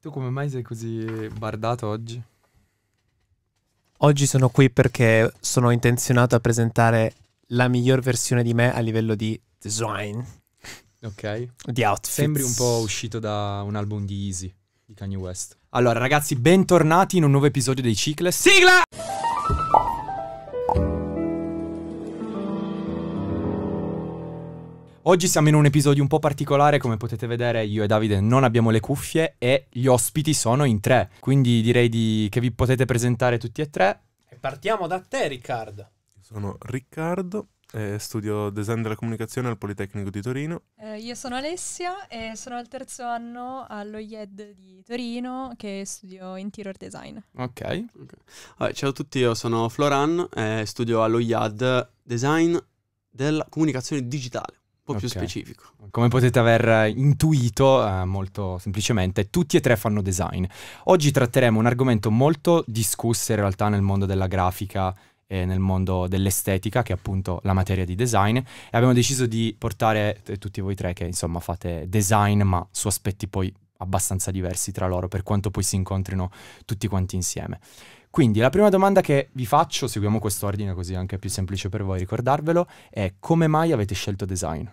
Tu come mai sei così bardato oggi? Oggi sono qui perché sono intenzionato a presentare la miglior versione di me a livello di design. Ok. Di outfit. Sembri un po' uscito da un album di Easy di Kanye West. Allora, ragazzi, bentornati in un nuovo episodio dei Cicles. Sigla! Oggi siamo in un episodio un po' particolare, come potete vedere io e Davide non abbiamo le cuffie e gli ospiti sono in tre, quindi direi di... che vi potete presentare tutti e tre. E partiamo da te Riccardo. Sono Riccardo, eh, studio design della comunicazione al Politecnico di Torino. Eh, io sono Alessia e sono al terzo anno allo IED di Torino che studio interior design. Ok. okay. Allora, ciao a tutti, io sono Floran, eh, studio allo IAD design della comunicazione digitale po' okay. più specifico. Come potete aver eh, intuito eh, molto semplicemente, tutti e tre fanno design. Oggi tratteremo un argomento molto discusso in realtà nel mondo della grafica e nel mondo dell'estetica, che è appunto la materia di design, e abbiamo deciso di portare eh, tutti voi tre che insomma fate design ma su aspetti poi abbastanza diversi tra loro, per quanto poi si incontrino tutti quanti insieme. Quindi la prima domanda che vi faccio, seguiamo quest'ordine così è anche più semplice per voi ricordarvelo, è come mai avete scelto design?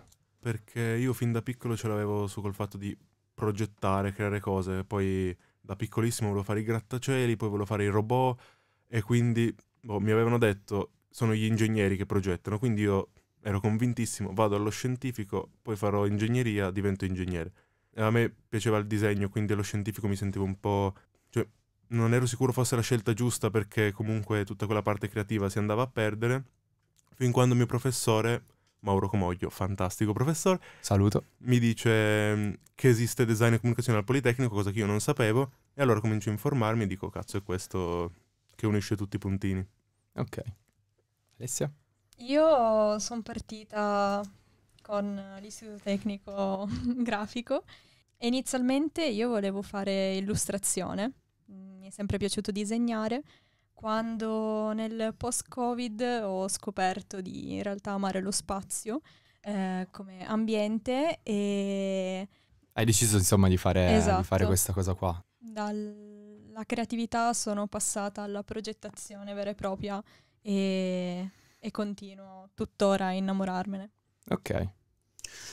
perché io fin da piccolo ce l'avevo su col fatto di progettare, creare cose, poi da piccolissimo volevo fare i grattacieli, poi volevo fare i robot e quindi boh, mi avevano detto sono gli ingegneri che progettano, quindi io ero convintissimo, vado allo scientifico, poi farò ingegneria, divento ingegnere. E a me piaceva il disegno, quindi allo scientifico mi sentivo un po'... cioè non ero sicuro fosse la scelta giusta perché comunque tutta quella parte creativa si andava a perdere, fin quando il mio professore Mauro Comoglio, fantastico professore. Saluto. Mi dice mm, che esiste design e comunicazione al Politecnico, cosa che io non sapevo, e allora comincio a informarmi e dico, cazzo, è questo che unisce tutti i puntini. Ok. Alessia? Io sono partita con l'istituto tecnico grafico e inizialmente io volevo fare illustrazione, mi è sempre piaciuto disegnare quando nel post-Covid ho scoperto di in realtà amare lo spazio eh, come ambiente e... Hai deciso insomma di fare, esatto. di fare esatto. questa cosa qua. Dalla creatività sono passata alla progettazione vera e propria e, e continuo tuttora a innamorarmene. Ok,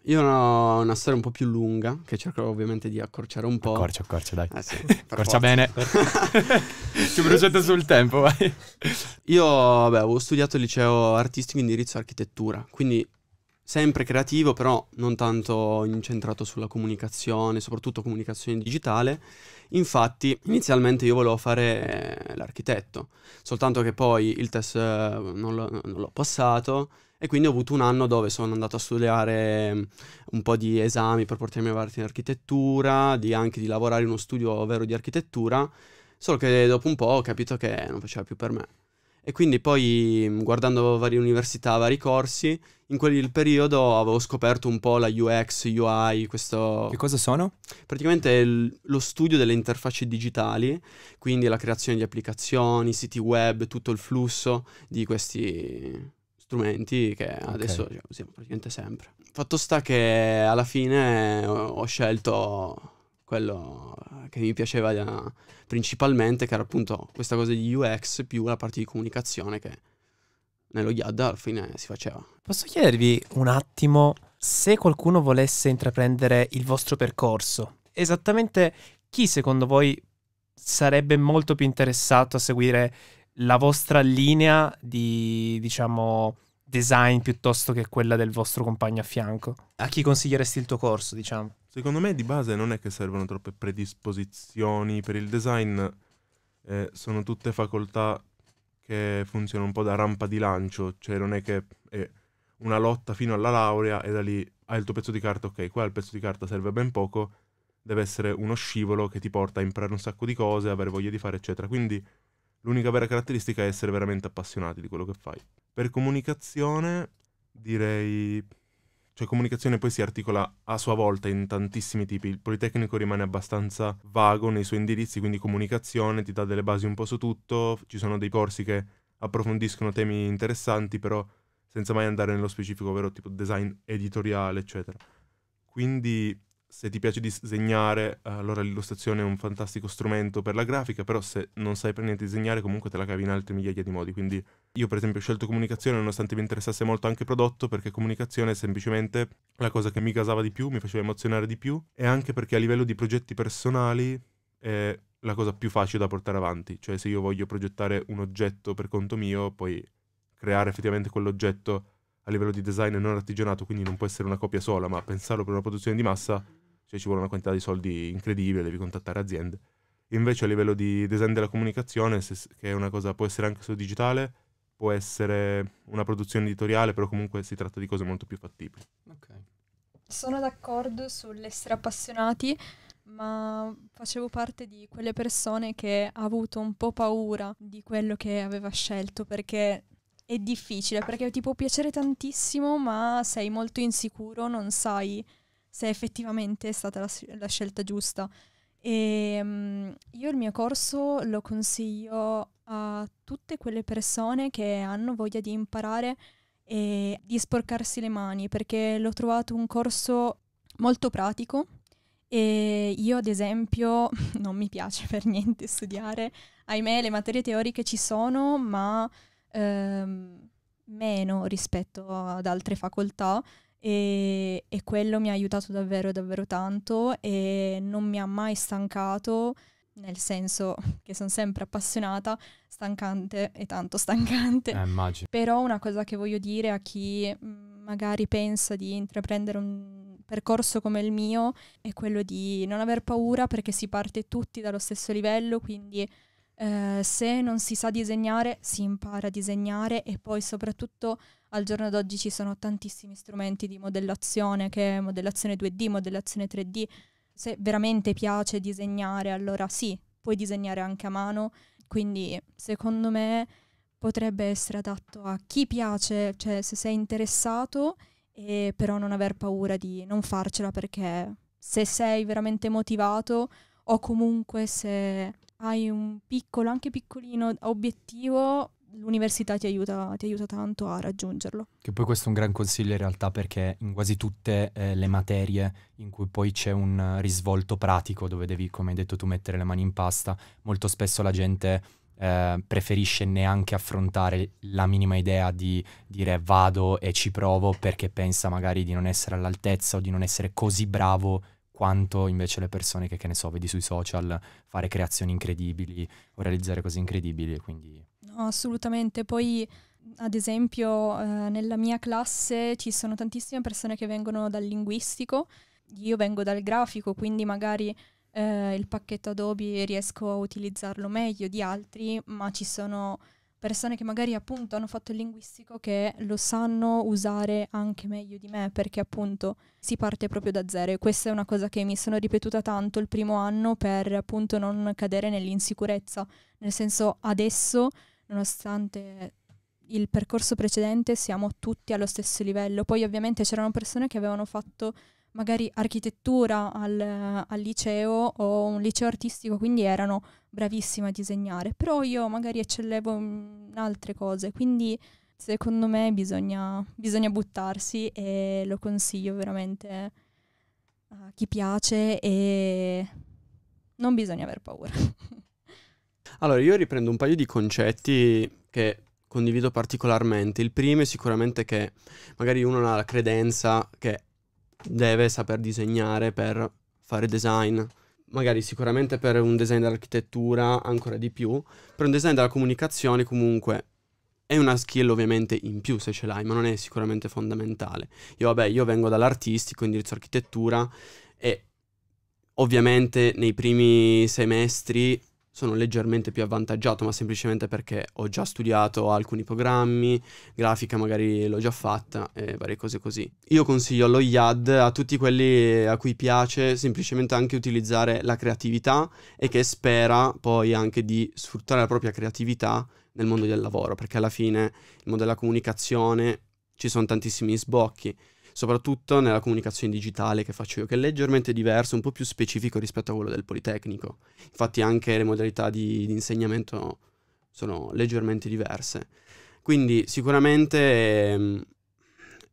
io ho una storia un po' più lunga, che cercherò ovviamente di accorciare un po'. Accorcio, accorcio, dai. Eh sì, accorcia forza. bene. Ci bruciate sul tempo, vai. Io, vabbè, ho studiato il liceo artistico indirizzo architettura, quindi sempre creativo, però non tanto incentrato sulla comunicazione, soprattutto comunicazione digitale. Infatti, inizialmente io volevo fare eh, l'architetto, soltanto che poi il test eh, non, lo, non l'ho passato e quindi ho avuto un anno dove sono andato a studiare mm, un po' di esami per portarmi avanti in architettura, di anche di lavorare in uno studio vero di architettura, solo che dopo un po' ho capito che non faceva più per me. E quindi poi mm, guardando varie università, vari corsi, in quel periodo avevo scoperto un po' la UX, UI, questo... Che cosa sono? Praticamente l- lo studio delle interfacce digitali, quindi la creazione di applicazioni, siti web, tutto il flusso di questi strumenti che okay. adesso usiamo cioè, praticamente sempre. Fatto sta che alla fine ho scelto quello eh, che mi piaceva eh, principalmente, che era appunto questa cosa di UX più la parte di comunicazione che nello YAD alla fine si faceva. Posso chiedervi un attimo se qualcuno volesse intraprendere il vostro percorso, esattamente chi secondo voi sarebbe molto più interessato a seguire la vostra linea di, diciamo, design piuttosto che quella del vostro compagno a fianco? A chi consiglieresti il tuo corso, diciamo? Secondo me di base non è che servono troppe predisposizioni per il design, eh, sono tutte facoltà che funzionano un po' da rampa di lancio, cioè non è che è una lotta fino alla laurea e da lì hai il tuo pezzo di carta, ok, qua il pezzo di carta serve ben poco, deve essere uno scivolo che ti porta a imparare un sacco di cose, avere voglia di fare, eccetera. Quindi l'unica vera caratteristica è essere veramente appassionati di quello che fai. Per comunicazione direi cioè comunicazione poi si articola a sua volta in tantissimi tipi. Il Politecnico rimane abbastanza vago nei suoi indirizzi, quindi comunicazione ti dà delle basi un po' su tutto, ci sono dei corsi che approfondiscono temi interessanti, però senza mai andare nello specifico, ovvero tipo design editoriale, eccetera. Quindi se ti piace disegnare, allora l'illustrazione è un fantastico strumento per la grafica, però se non sai per niente disegnare, comunque te la cavi in altre migliaia di modi, quindi io per esempio ho scelto comunicazione nonostante mi interessasse molto anche prodotto perché comunicazione è semplicemente la cosa che mi gasava di più, mi faceva emozionare di più e anche perché a livello di progetti personali è la cosa più facile da portare avanti, cioè se io voglio progettare un oggetto per conto mio, poi creare effettivamente quell'oggetto a livello di design non artigianato, quindi non può essere una copia sola, ma pensarlo per una produzione di massa, cioè ci vuole una quantità di soldi incredibile, devi contattare aziende. Invece a livello di design della comunicazione, se, che è una cosa può essere anche solo digitale, può essere una produzione editoriale, però comunque si tratta di cose molto più fattibili. Okay. Sono d'accordo sull'essere appassionati, ma facevo parte di quelle persone che ha avuto un po' paura di quello che aveva scelto perché è difficile, perché ti può piacere tantissimo, ma sei molto insicuro, non sai se effettivamente è stata la, la scelta giusta. E um, io il mio corso lo consiglio a tutte quelle persone che hanno voglia di imparare e di sporcarsi le mani perché l'ho trovato un corso molto pratico e io ad esempio non mi piace per niente studiare, ahimè le materie teoriche ci sono ma ehm, meno rispetto ad altre facoltà e, e, quello mi ha aiutato davvero davvero tanto e non mi ha mai stancato nel senso che sono sempre appassionata, stancante e tanto stancante. Eh, immagino. Però una cosa che voglio dire a chi mm, magari pensa di intraprendere un percorso come il mio è quello di non aver paura perché si parte tutti dallo stesso livello, quindi eh, se non si sa disegnare, si impara a disegnare e poi soprattutto al giorno d'oggi ci sono tantissimi strumenti di modellazione, che è modellazione 2D, modellazione 3D. Se veramente piace disegnare, allora sì, puoi disegnare anche a mano, quindi secondo me potrebbe essere adatto a chi piace, cioè se sei interessato e però non aver paura di non farcela perché se sei veramente motivato o comunque se hai un piccolo, anche piccolino, obiettivo, l'università ti aiuta, ti aiuta, tanto a raggiungerlo. Che poi questo è un gran consiglio in realtà perché in quasi tutte eh, le materie in cui poi c'è un risvolto pratico dove devi, come hai detto tu, mettere le mani in pasta, molto spesso la gente eh, preferisce neanche affrontare la minima idea di dire vado e ci provo perché pensa magari di non essere all'altezza o di non essere così bravo quanto invece le persone che, che ne so, vedi sui social fare creazioni incredibili o realizzare cose incredibili. Quindi... No, assolutamente. Poi ad esempio eh, nella mia classe ci sono tantissime persone che vengono dal linguistico, io vengo dal grafico, quindi magari eh, il pacchetto Adobe riesco a utilizzarlo meglio di altri, ma ci sono persone che magari appunto hanno fatto il linguistico che lo sanno usare anche meglio di me perché appunto si parte proprio da zero e questa è una cosa che mi sono ripetuta tanto il primo anno per appunto non cadere nell'insicurezza, nel senso adesso nonostante il percorso precedente siamo tutti allo stesso livello, poi ovviamente c'erano persone che avevano fatto magari architettura al, al, liceo o un liceo artistico, quindi erano bravissime a disegnare, però io magari eccellevo in altre cose, quindi secondo me bisogna, bisogna buttarsi e lo consiglio veramente a chi piace e non bisogna aver paura. allora, io riprendo un paio di concetti che condivido particolarmente. Il primo è sicuramente che magari uno ha la credenza che deve saper disegnare per fare design. Magari sicuramente per un design dell'architettura ancora di più, per un design della comunicazione comunque è una skill ovviamente in più se ce l'hai, ma non è sicuramente fondamentale. Io vabbè, io vengo dall'artistico, indirizzo architettura e ovviamente nei primi semestri sono leggermente più avvantaggiato, ma semplicemente perché ho già studiato alcuni programmi, grafica magari l'ho già fatta e varie cose così. Io consiglio lo IAD a tutti quelli a cui piace semplicemente anche utilizzare la creatività e che spera poi anche di sfruttare la propria creatività nel mondo del lavoro, perché alla fine il mondo della comunicazione ci sono tantissimi sbocchi soprattutto nella comunicazione digitale che faccio io, che è leggermente diverso, un po' più specifico rispetto a quello del Politecnico. Infatti anche le modalità di, di insegnamento sono leggermente diverse. Quindi sicuramente ehm,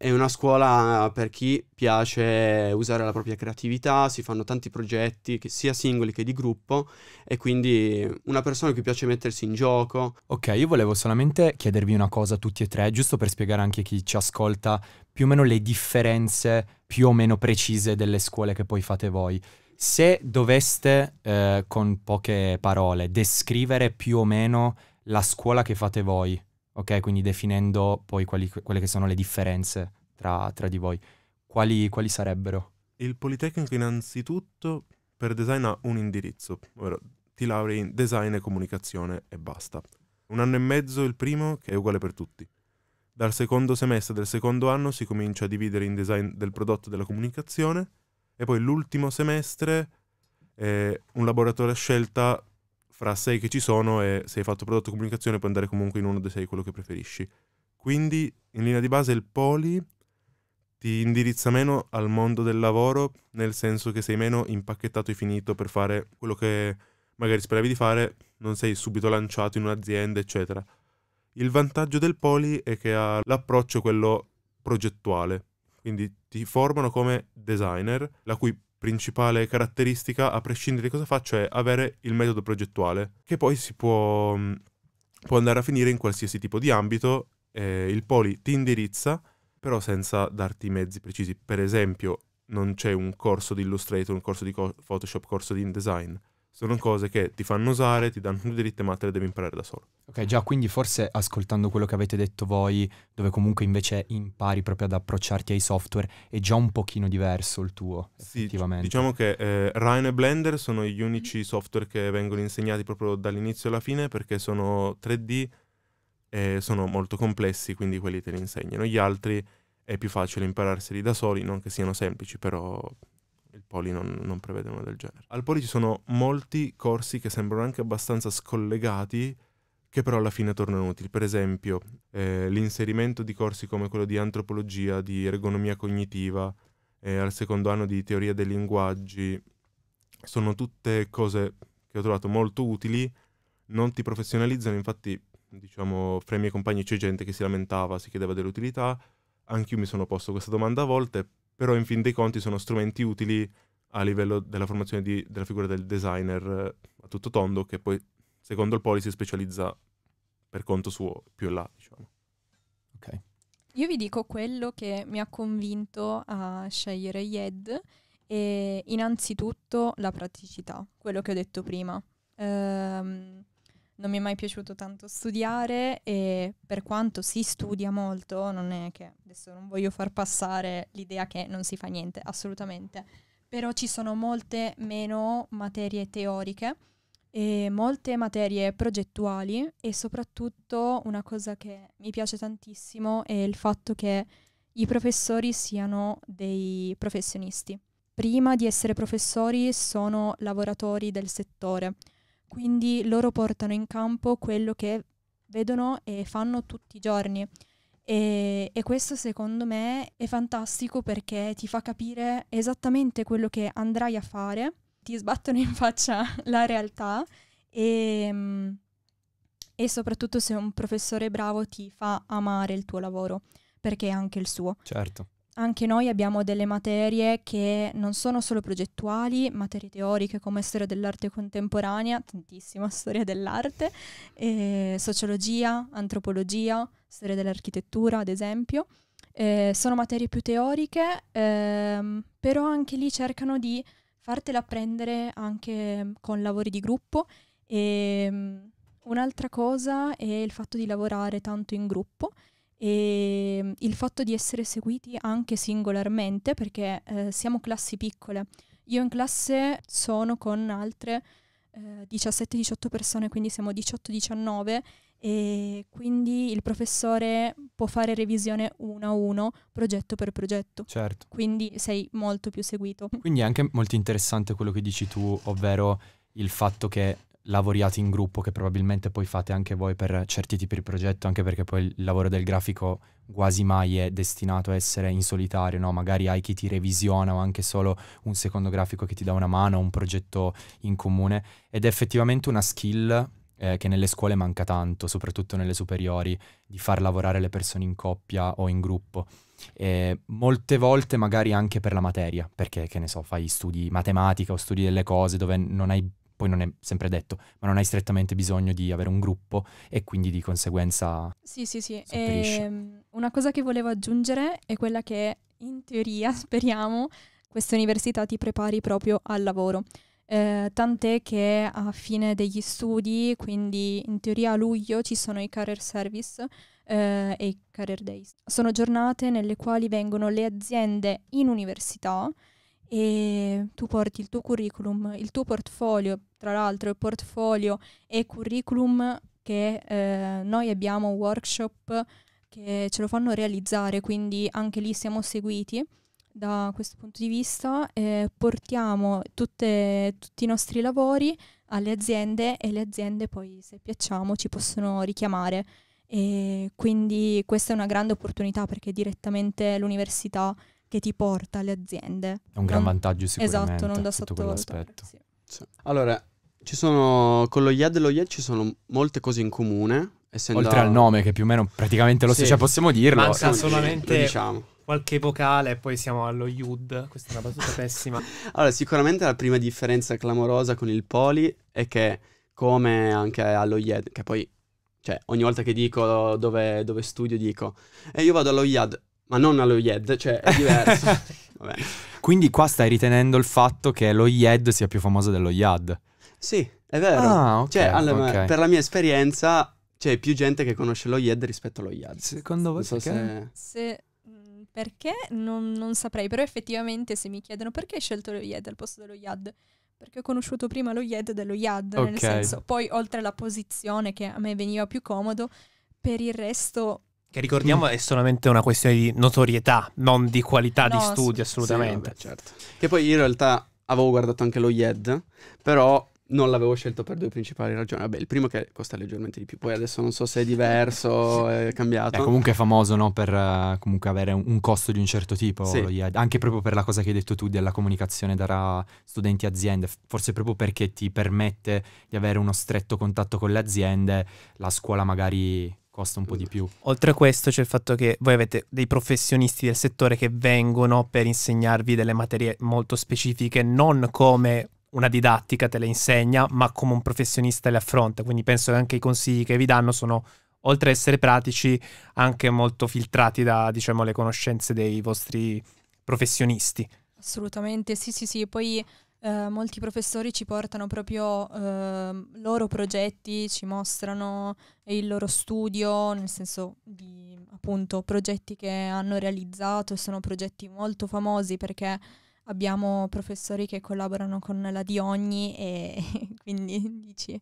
è una scuola eh, per chi piace usare la propria creatività, si fanno tanti progetti che sia singoli che di gruppo e quindi una persona che piace mettersi in gioco. Ok, io volevo solamente chiedervi una cosa a tutti e tre, giusto per spiegare anche a chi ci ascolta più o meno le differenze più o meno precise delle scuole che poi fate voi. Se doveste eh, con poche parole descrivere più o meno la scuola che fate voi, ok? Quindi definendo poi quali, quelle che sono le differenze tra, tra di voi. Quali, quali, sarebbero? Il Politecnico innanzitutto per design ha un indirizzo, ovvero ti laurei in design e comunicazione e basta. Un anno e mezzo il primo che è uguale per tutti. Dal secondo semestre del secondo anno si comincia a dividere in design del prodotto e della comunicazione e poi l'ultimo semestre eh, un laboratorio a scelta fra sei che ci sono e se hai fatto prodotto comunicazione puoi andare comunque in uno dei sei quello che preferisci. Quindi in linea di base il poli ti indirizza meno al mondo del lavoro, nel senso che sei meno impacchettato e finito per fare quello che magari speravi di fare, non sei subito lanciato in un'azienda, eccetera. Il vantaggio del poli è che ha l'approccio quello progettuale, quindi ti formano come designer, la cui principale caratteristica, a prescindere di cosa faccio, è avere il metodo progettuale, che poi si può, mm, può andare a finire in qualsiasi tipo di ambito. Eh, il poli ti indirizza, però senza darti i mezzi precisi. Per esempio, non c'è un corso di Illustrator, un corso di Photoshop, un corso di InDesign sono cose che ti fanno usare, ti danno più dritte, ma te le devi imparare da solo. Ok, già, quindi forse ascoltando quello che avete detto voi, dove comunque invece impari proprio ad approcciarti ai software, è già un pochino diverso il tuo, sì, effettivamente. diciamo che eh, Rhino e Blender sono gli unici software che vengono insegnati proprio dall'inizio alla fine, perché sono 3D e sono molto complessi, quindi quelli te li insegnano. Gli altri è più facile impararseli da soli, non che siano semplici, però il poli non, non prevede una del genere. Al poli ci sono molti corsi che sembrano anche abbastanza scollegati, che però alla fine tornano utili. Per esempio, eh, l'inserimento di corsi come quello di antropologia, di ergonomia cognitiva, eh, al secondo anno di teoria dei linguaggi, sono tutte cose che ho trovato molto utili, non ti professionalizzano, infatti, diciamo, fra i miei compagni c'è gente che si lamentava, si chiedeva dell'utilità, anch'io mi sono posto questa domanda a volte, però in fin dei conti sono strumenti utili a livello della formazione di, della figura del designer eh, a tutto tondo che poi secondo il poli si specializza per conto suo più in là diciamo. Ok. Io vi dico quello che mi ha convinto a scegliere IED e innanzitutto la praticità, quello che ho detto prima. Ehm, non mi è mai piaciuto tanto studiare e per quanto si studia molto, non è che adesso non voglio far passare l'idea che non si fa niente, assolutamente, però ci sono molte meno materie teoriche e molte materie progettuali e soprattutto una cosa che mi piace tantissimo è il fatto che i professori siano dei professionisti. Prima di essere professori sono lavoratori del settore quindi loro portano in campo quello che vedono e fanno tutti i giorni. E, e, questo secondo me è fantastico perché ti fa capire esattamente quello che andrai a fare, ti sbattono in faccia la realtà e, e soprattutto se un professore bravo ti fa amare il tuo lavoro, perché è anche il suo. Certo anche noi abbiamo delle materie che non sono solo progettuali, materie teoriche come storia dell'arte contemporanea, tantissima storia dell'arte, eh, sociologia, antropologia, storia dell'architettura ad esempio. Eh, sono materie più teoriche, ehm, però anche lì cercano di fartela apprendere anche con lavori di gruppo. E, um, un'altra cosa è il fatto di lavorare tanto in gruppo e ehm, il fatto di essere seguiti anche singolarmente perché eh, siamo classi piccole. Io in classe sono con altre eh, 17-18 persone, quindi siamo 18-19 e quindi il professore può fare revisione uno a uno, progetto per progetto. Certo. Quindi sei molto più seguito. Quindi è anche molto interessante quello che dici tu, ovvero il fatto che lavoriate in gruppo che probabilmente poi fate anche voi per certi tipi di progetto, anche perché poi il lavoro del grafico quasi mai è destinato a essere in solitario, no? magari hai chi ti revisiona o anche solo un secondo grafico che ti dà una mano, un progetto in comune ed è effettivamente una skill eh, che nelle scuole manca tanto, soprattutto nelle superiori, di far lavorare le persone in coppia o in gruppo. Eh, molte volte magari anche per la materia, perché che ne so, fai studi matematica o studi delle cose dove non hai poi non è sempre detto, ma non hai strettamente bisogno di avere un gruppo e quindi di conseguenza... Sì, sì, sì. E, ehm, una cosa che volevo aggiungere è quella che in teoria, speriamo, questa università ti prepari proprio al lavoro. Eh, tant'è che a fine degli studi, quindi in teoria a luglio, ci sono i career service eh, e i career days. Sono giornate nelle quali vengono le aziende in università e tu porti il tuo curriculum, il tuo portfolio tra l'altro il portfolio e curriculum che eh, noi abbiamo workshop che ce lo fanno realizzare, quindi anche lì siamo seguiti da questo punto di vista, eh, portiamo tutte, tutti i nostri lavori alle aziende e le aziende poi se piacciamo ci possono richiamare. E quindi questa è una grande opportunità perché è direttamente l'università che ti porta alle aziende. È un gran vantaggio sicuramente. Esatto, non da sottovalutare. Sotto sì. Allora, ci sono, con lo Yad e lo Yad ci sono molte cose in comune. Essendo... Oltre al nome, che più o meno praticamente lo sì. stesso, cioè possiamo dirlo. Manca solamente diciamo. qualche vocale e poi siamo allo Yud. Questa è una battuta pessima. Allora, sicuramente la prima differenza clamorosa con il Poli è che, come anche allo Yad, che poi, cioè, ogni volta che dico dove, dove studio, dico, e eh, io vado allo Yad, ma non allo Yed, cioè è diverso. Quindi qua stai ritenendo il fatto che lo Yed sia più famoso dello Yad. Sì, è vero. Ah, cioè, okay, cioè, allora, okay. per la mia esperienza c'è più gente che conosce lo IED rispetto allo IAD. Secondo voi so perché? Se... Mm, perché non, non, saprei, però effettivamente se mi chiedono perché hai scelto lo IED al posto dello IAD, perché ho conosciuto prima lo IED dello IAD, okay. nel senso, poi oltre alla posizione che a me veniva più comodo, per il resto che ricordiamo mm. è solamente una questione di notorietà, non di qualità no, di studio, assolutamente. Sì, vabbè, certo. Che poi in realtà avevo guardato anche lo IED, però non l'avevo scelto per due principali ragioni. Vabbè, il primo è che costa leggermente di più, poi adesso non so se è diverso, è cambiato. È comunque famoso no? per eh, comunque avere un, costo di un certo tipo, sì. anche proprio per la cosa che hai detto tu della comunicazione tra studenti e aziende, forse proprio perché ti permette di avere uno stretto contatto con le aziende, la scuola magari costa un po' di più. Oltre a questo c'è il fatto che voi avete dei professionisti del settore che vengono per insegnarvi delle materie molto specifiche, non come una didattica te le insegna, ma come un professionista le affronta. Quindi penso che anche i consigli che vi danno sono, oltre ad essere pratici, anche molto filtrati da, diciamo, le conoscenze dei vostri professionisti. Assolutamente, sì, sì, sì. Poi eh, molti professori ci portano proprio eh, loro progetti, ci mostrano il loro studio, nel senso di appunto progetti che hanno realizzato sono progetti molto famosi perché abbiamo professori che collaborano con la di ogni e quindi dici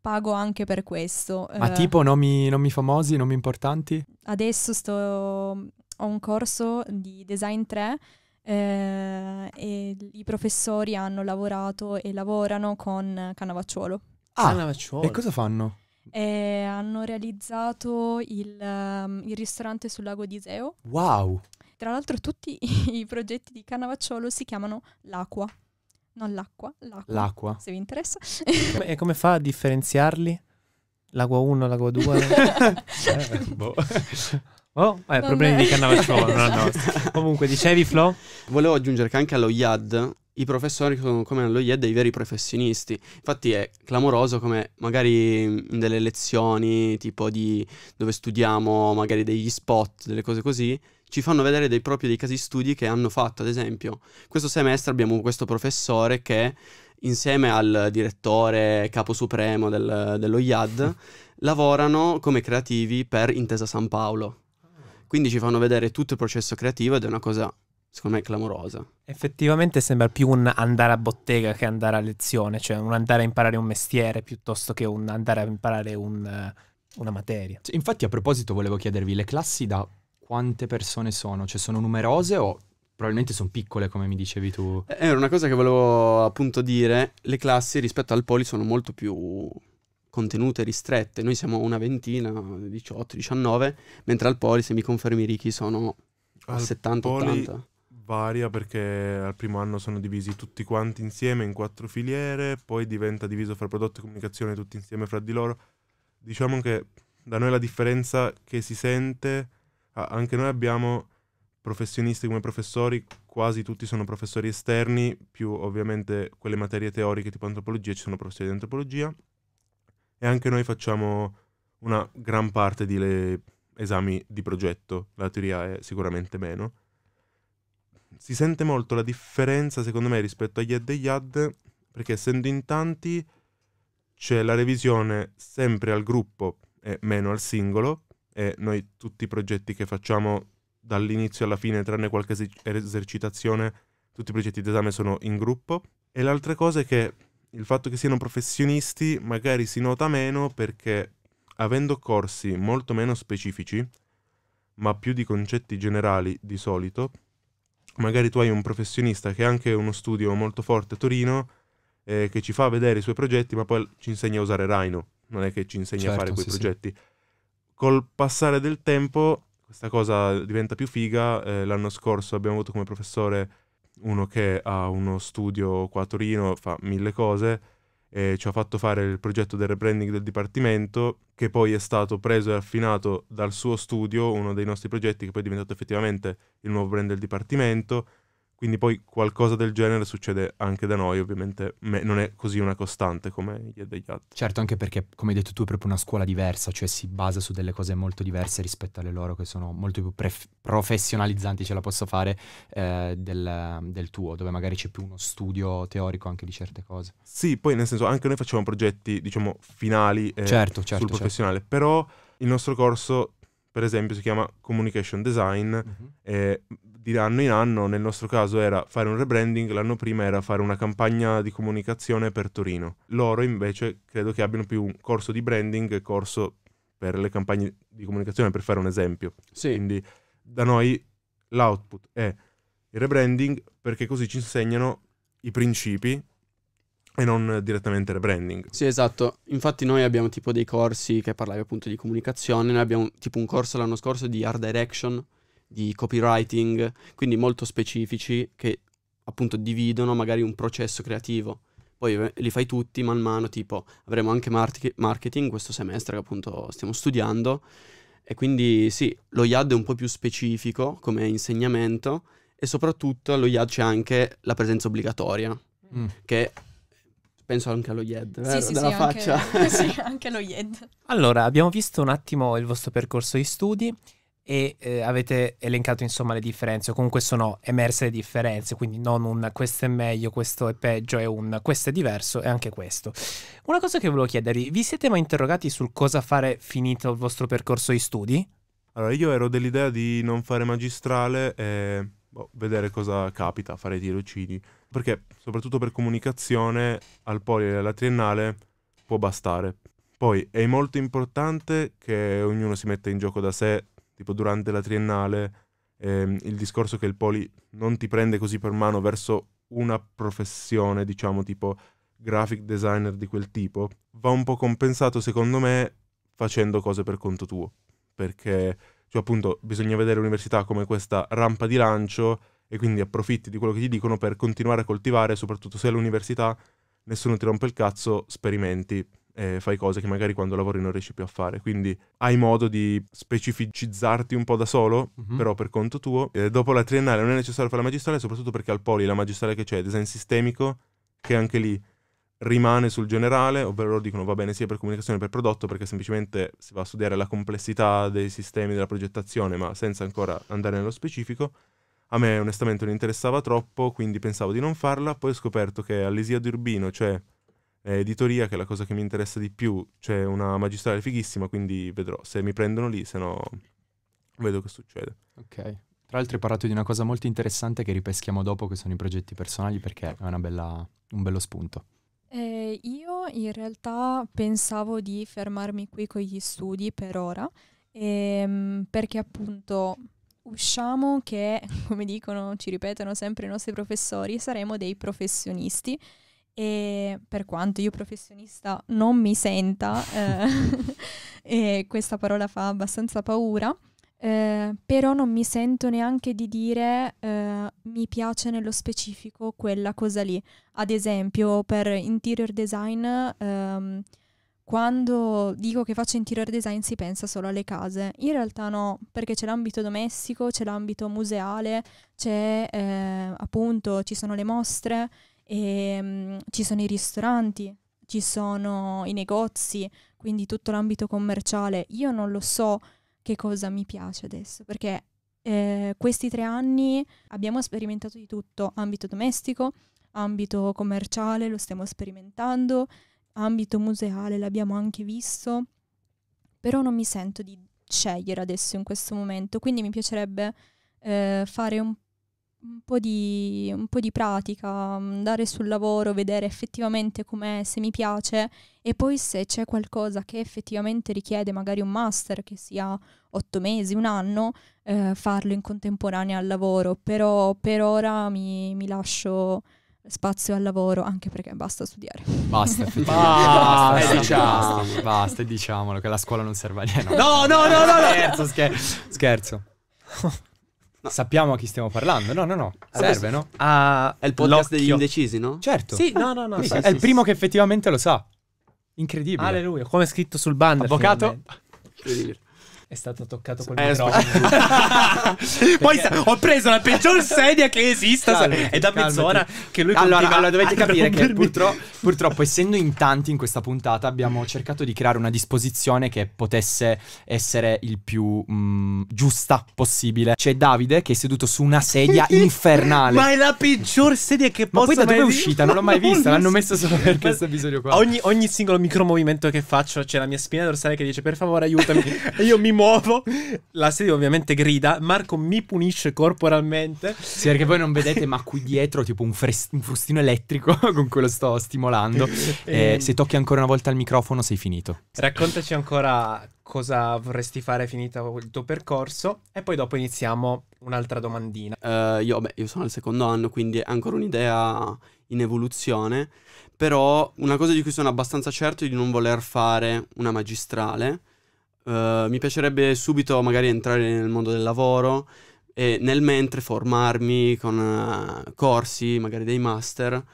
pago anche per questo. Ma uh, tipo nomi, nomi, famosi, nomi importanti? Adesso sto, ho un corso di Design 3 eh, e i professori hanno lavorato e lavorano con Cannavacciuolo. Ah, Canavacciuolo. e cosa fanno? Eh, hanno realizzato il, um, il ristorante sul lago di Iseo. Wow! Tra l'altro tutti i progetti di Cannavacciolo si chiamano l'acqua. Non l'acqua, l'acqua. L'acqua. Se vi interessa. e come fa a differenziarli? L'acqua 1, l'acqua 2? eh, boh. Oh, eh, problemi è. di Cannavacciolo, esatto. no, no. Comunque, dicevi Flo? Volevo aggiungere che anche allo IAD i professori sono come allo IAD dei veri professionisti. Infatti è clamoroso come magari in delle lezioni tipo di dove studiamo magari degli spot, delle cose così, ci fanno vedere dei propri dei casi studi che hanno fatto. Ad esempio, questo semestre abbiamo questo professore che insieme al direttore capo supremo del, dello IAD lavorano come creativi per Intesa San Paolo. Quindi ci fanno vedere tutto il processo creativo ed è una cosa secondo me clamorosa. Effettivamente sembra più un andare a bottega che andare a lezione, cioè un andare a imparare un mestiere piuttosto che un andare a imparare un, una materia. Infatti a proposito volevo chiedervi, le classi da quante persone sono? Cioè sono numerose o probabilmente sono piccole come mi dicevi tu? Eh, era una cosa che volevo appunto dire, le classi rispetto al poli sono molto più contenute, ristrette, noi siamo una ventina, 18, 19, mentre al poli se mi confermi Ricky sono al 70, poli... 80 varia perché al primo anno sono divisi tutti quanti insieme in quattro filiere, poi diventa diviso fra prodotto e comunicazione tutti insieme fra di loro. Diciamo che da noi la differenza che si sente anche noi abbiamo professionisti come professori, quasi tutti sono professori esterni, più ovviamente quelle materie teoriche tipo antropologia, ci sono professori di antropologia e anche noi facciamo una gran parte di esami di progetto, la teoria è sicuramente meno. Si sente molto la differenza secondo me rispetto agli ED e ad, perché essendo in tanti c'è la revisione sempre al gruppo e meno al singolo e noi tutti i progetti che facciamo dall'inizio alla fine, tranne qualche esercitazione, tutti i progetti d'esame sono in gruppo. E l'altra cosa è che il fatto che siano professionisti magari si nota meno perché avendo corsi molto meno specifici, ma più di concetti generali di solito, magari tu hai un professionista che ha anche uno studio molto forte a Torino, eh, che ci fa vedere i suoi progetti, ma poi ci insegna a usare Rhino, non è che ci insegna certo, a fare certo, quei sì, progetti. Sì. Col passare del tempo questa cosa diventa più figa. Eh, l'anno scorso abbiamo avuto come professore uno che ha uno studio qua a Torino, fa mille cose, e ci ha fatto fare il progetto del rebranding del dipartimento, che poi è stato preso e affinato dal suo studio, uno dei nostri progetti che poi è diventato effettivamente il nuovo brand del dipartimento quindi poi qualcosa del genere succede anche da noi, ovviamente me- non è così una costante come degli altri. Certo, anche perché, come hai detto tu, è proprio una scuola diversa, cioè si basa su delle cose molto diverse rispetto alle loro, che sono molto più pref- professionalizzanti, ce la posso fare, eh, del, del, tuo, dove magari c'è più uno studio teorico anche di certe cose. Sì, poi nel senso, anche noi facciamo progetti, diciamo, finali eh, certo, certo, sul certo. professionale, però il nostro corso, per esempio, si chiama Communication Design mm-hmm. eh, di anno in anno, nel nostro caso era fare un rebranding, l'anno prima era fare una campagna di comunicazione per Torino. Loro invece credo che abbiano più un corso di branding e corso per le campagne di comunicazione, per fare un esempio. Sì. Quindi da noi l'output è il rebranding perché così ci insegnano i principi e non direttamente rebranding. Sì, esatto. Infatti noi abbiamo tipo dei corsi che parlavi appunto di comunicazione, noi abbiamo tipo un corso l'anno scorso di art direction di copywriting, quindi molto specifici che appunto dividono magari un processo creativo. Poi eh, li fai tutti man mano, tipo avremo anche mar- marketing questo semestre che appunto stiamo studiando e quindi sì, lo IAD è un po' più specifico come insegnamento e soprattutto allo IAD c'è anche la presenza obbligatoria mm. che penso anche allo IED, eh, Sì, sì, della sì, faccia. Anche, sì, anche allo IED. Allora, abbiamo visto un attimo il vostro percorso di studi e eh, avete elencato insomma le differenze o comunque sono emerse le differenze quindi non un questo è meglio questo è peggio è un questo è diverso e anche questo una cosa che volevo chiedervi vi siete mai interrogati sul cosa fare finito il vostro percorso di studi? Allora io ero dell'idea di non fare magistrale e boh, vedere cosa capita fare tirocini perché soprattutto per comunicazione al poli e alla triennale può bastare poi è molto importante che ognuno si metta in gioco da sé tipo durante la triennale, ehm, il discorso che il poli non ti prende così per mano verso una professione, diciamo tipo graphic designer di quel tipo, va un po' compensato secondo me facendo cose per conto tuo, perché cioè, appunto bisogna vedere l'università come questa rampa di lancio e quindi approfitti di quello che ti dicono per continuare a coltivare, soprattutto se all'università nessuno ti rompe il cazzo, sperimenti, eh, fai cose che magari quando lavori non riesci più a fare. Quindi hai modo di specificizzarti un po' da solo, uh-huh. però per conto tuo. Eh, dopo la triennale non è necessario fare la magistrale, soprattutto perché al Poli la magistrale che c'è è design sistemico, che anche lì rimane sul generale, ovvero loro dicono va bene sia per comunicazione che per prodotto, perché semplicemente si va a studiare la complessità dei sistemi della progettazione, ma senza ancora andare nello specifico. A me onestamente non interessava troppo, quindi pensavo di non farla, poi ho scoperto che all'Isia di Urbino c'è eh, editoria, che è la cosa che mi interessa di più, c'è una magistrale fighissima, quindi vedrò se mi prendono lì, se no vedo che succede. Ok. Tra l'altro hai parlato di una cosa molto interessante che ripeschiamo dopo, che sono i progetti personali, perché è bella, un bello spunto. Eh, io in realtà pensavo di fermarmi qui con gli studi per ora, ehm, perché appunto usciamo che, come dicono, ci ripetono sempre i nostri professori, saremo dei professionisti e per quanto io professionista non mi senta, eh, e questa parola fa abbastanza paura, eh, però non mi sento neanche di dire eh, mi piace nello specifico quella cosa lì. Ad esempio per interior design, ehm, quando dico che faccio interior design si pensa solo alle case, in realtà no, perché c'è l'ambito domestico, c'è l'ambito museale, c'è eh, appunto, ci sono le mostre. E, um, ci sono i ristoranti, ci sono i negozi, quindi tutto l'ambito commerciale. Io non lo so che cosa mi piace adesso, perché eh, questi tre anni abbiamo sperimentato di tutto, ambito domestico, ambito commerciale, lo stiamo sperimentando, ambito museale l'abbiamo anche visto, però non mi sento di scegliere adesso in questo momento, quindi mi piacerebbe eh, fare un un po' di, un po di pratica, mm, andare sul lavoro, vedere effettivamente com'è, se mi piace e poi se c'è qualcosa che effettivamente richiede magari un master che sia otto mesi, un anno, eh, farlo in contemporanea al lavoro, però per ora mi, mi lascio spazio al lavoro anche perché basta studiare. Basta, basta, basta, diciamo, basta, diciamolo che la scuola non serve a niente. No, no, no, no, no, no, no scherzo, scherzo. scherzo. No. Sappiamo a chi stiamo parlando. No, no, no. Ah, Serve, no? A... È il podcast L'occhio. degli indecisi, no? Certo. Sì, no, no, no. Mica, sì, è sì, il primo sì. che effettivamente lo sa. Incredibile. Alleluia. Come è scritto sul bando. Avvocato. Incredibile è stato toccato col eh, microfono. Poi sa, ho preso la peggior sedia che esista. è da mezz'ora che lui allora, allora dovete capire che purtroppo, purtroppo, essendo in tanti in questa puntata, abbiamo cercato di creare una disposizione che potesse essere il più mh, mm, giusta possibile. C'è Davide che è seduto su una sedia infernale. Ma è la peggior sedia che posso Ma poi da dove è uscita? Non l'ho mai vista. L'hanno messa solo per questo episodio qua. Ogni, ogni singolo micro movimento che faccio c'è la mia spina dorsale che dice per favore aiutami. e io mi muovo muovo. La sedia ovviamente grida. Marco mi punisce corporalmente. Sì, perché voi non vedete, ma qui dietro, tipo un, un frustino elettrico con cui lo sto stimolando. Eh, se tocchi ancora una volta il microfono, sei finito. Raccontaci ancora cosa vorresti fare finito il tuo percorso e poi dopo iniziamo un'altra domandina. Uh, io, beh, io sono al secondo anno, quindi è ancora un'idea in evoluzione, però una cosa di cui sono abbastanza certo è di non voler fare una magistrale, eh, mi piacerebbe subito magari entrare nel mondo del lavoro e nel mentre formarmi con uh, corsi, magari dei master.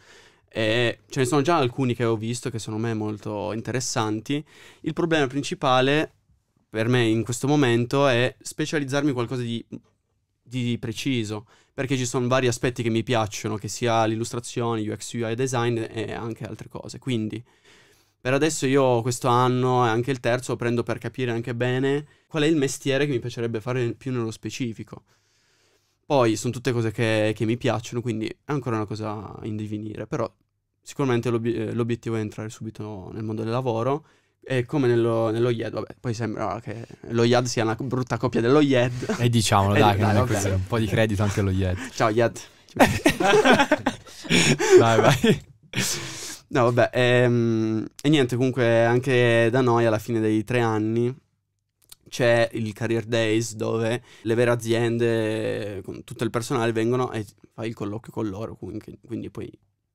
E ce ne sono già alcuni che ho visto che secondo me molto interessanti. Il problema principale per me in questo momento è specializzarmi in qualcosa di, di preciso, perché ci sono vari aspetti che mi piacciono, che sia l'illustrazione, UX, UI design e anche altre cose. Quindi per adesso io questo anno e anche il terzo prendo per capire anche bene qual è il mestiere che mi piacerebbe fare più nello specifico. Poi sono tutte cose che, che mi piacciono, quindi è ancora una cosa in divenire, però sicuramente l'ob- l'obiettivo è entrare subito nel mondo del lavoro e come nello, nello YED, vabbè, poi sembra che lo YED sia una brutta copia dello YED. E eh, diciamolo, eh, dai, che dai, non è così. Un po' di credito anche allo YED. Ciao YED. vai, vai. No, vabbè, ehm, e niente, comunque anche da noi alla fine dei tre anni c'è il Career Days dove le vere aziende con tutto il personale vengono e fai il colloquio con loro, quindi, quindi poi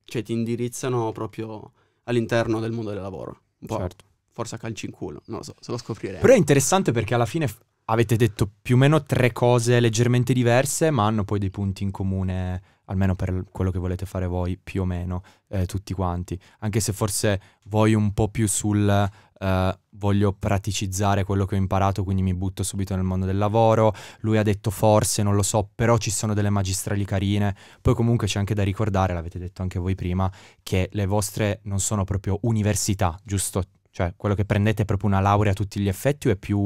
cioè, ti indirizzano proprio all'interno del mondo del lavoro. Un po'. Certo. Forse a calci in culo, non lo so, se lo scopriremo. Però è interessante perché alla fine avete detto più o meno tre cose leggermente diverse, ma hanno poi dei punti in comune almeno per quello che volete fare voi, più o meno, eh, tutti quanti. Anche se forse voi un po' più sul eh, voglio praticizzare quello che ho imparato, quindi mi butto subito nel mondo del lavoro. Lui ha detto forse, non lo so, però ci sono delle magistrali carine. Poi comunque c'è anche da ricordare, l'avete detto anche voi prima, che le vostre non sono proprio università, giusto? Cioè, quello che prendete è proprio una laurea a tutti gli effetti o è più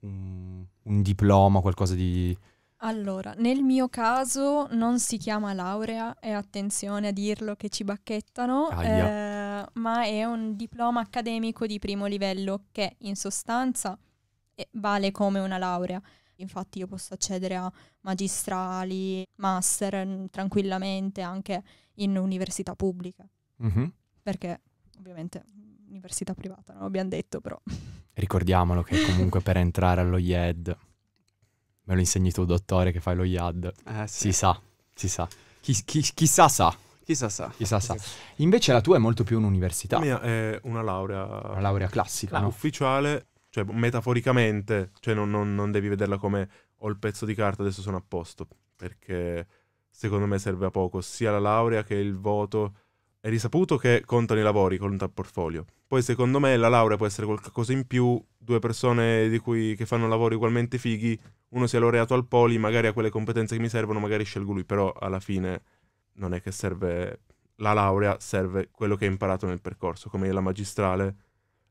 un, un diploma, qualcosa di... Allora, nel mio caso non si chiama laurea, e attenzione a dirlo che ci bacchettano, eh, ma è un diploma accademico di primo livello che in sostanza vale come una laurea. Infatti io posso accedere a magistrali, master mm, tranquillamente anche in università pubbliche, mm-hmm. perché ovviamente università privata, non l'abbiamo detto però. Ricordiamolo che comunque per entrare allo IED Me lo insegni tu, dottore, che fai lo IAD. Eh, sì. Si sa, si sa. Chi, chi, chissà sa. Chissà sa. Chissà sa. Invece la tua è molto più un'università. La mia è una laurea... Una laurea classica, ah, no? Ufficiale, cioè metaforicamente, cioè non, non, non devi vederla come ho il pezzo di carta, adesso sono a posto, perché secondo me serve a poco, sia la laurea che il voto è risaputo che contano i lavori, conta il portfolio. Poi secondo me la laurea può essere qualcosa in più, due persone di cui, che fanno lavori ugualmente fighi, uno si è laureato al poli, magari ha quelle competenze che mi servono, magari scelgo lui, però alla fine non è che serve la laurea, serve quello che hai imparato nel percorso, come la magistrale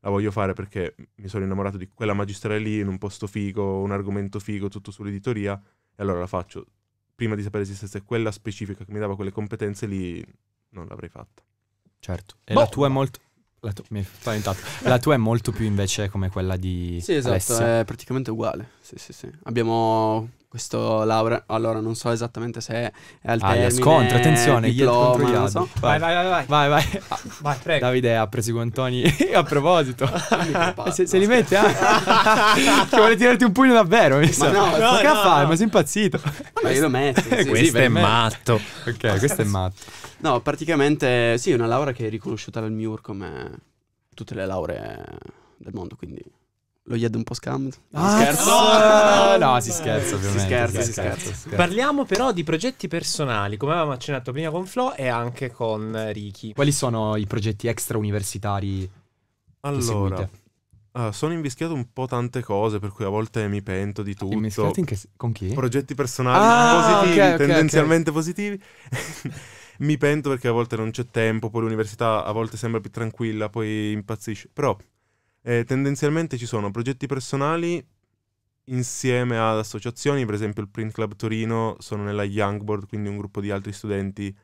la voglio fare perché mi sono innamorato di quella magistrale lì in un posto figo, un argomento figo, tutto sull'editoria, e allora la faccio. Prima di sapere se quella specifica che mi dava quelle competenze lì non l'avrei fatta. Certo. E boh. la tua è molto... La tu... mi hai la tua è molto più invece come quella di... Sì, esatto, Alessia. è praticamente uguale sì, sì, sì. Abbiamo questo laurea. Allora, non so esattamente se è al ah, termine. scontro, attenzione, diploma, gli so. vai, vai, vai, vai, vai, vai. Ah, vai prego. Davide ha preso i guantoni a proposito. se, se li mette, ah, vuole tirarti un pugno davvero, mi sa. No, no, ma che no, fai? No. Ma sei impazzito. Ma io lo metto. Sì, questo sì, è me. matto. Ok, questo è matto. No, praticamente sì, è una laurea che è riconosciuta dal MIUR come tutte le lauree del mondo, quindi lo Yed un po' scam? Ah, scherzo! No! no, si scherza ovviamente. Si scherza, si scherza, Parliamo però di progetti personali, come avevamo accennato prima con Flo e anche con Ricky. Quali sono i progetti extra universitari allora, ah, sono invischiato un po' tante cose, per cui a volte mi pento di tutto. Invischiato in che, con chi? Progetti personali ah, positivi, okay, okay, tendenzialmente okay. positivi. mi pento perché a volte non c'è tempo, poi l'università a volte sembra più tranquilla, poi impazzisce. Però eh, tendenzialmente ci sono progetti personali insieme ad associazioni, per esempio il Print Club Torino, sono nella Young Board, quindi un gruppo di altri studenti,